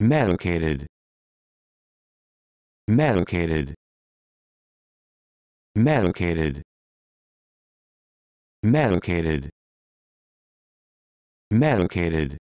medicated medicated medicated medicated medicated